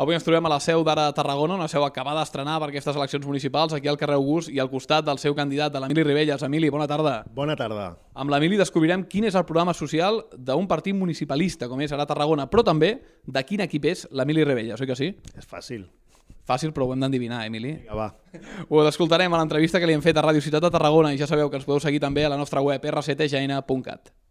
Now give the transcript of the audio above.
Avui ens trobem a la seu d'Ara de Tarragona, una seu acabada d'estrenar per aquestes eleccions municipals, aquí al carrer August i al costat del seu candidat, de l'Emili Ribelles. Emili, bona tarda. Bona tarda. Amb l'Emili descobrirem quin és el programa social d'un partit municipalista, com és Ara Tarragona, però també de quin equip és l'Emili Ribelles, oi que sí? És fàcil. Fàcil, però ho hem d'endevinar, Emili. Vinga, va. Ho escoltarem a l'entrevista que li hem fet a Radio Ciutat de Tarragona i ja sabeu que ens podeu seguir també a la nostra web rctgn.cat.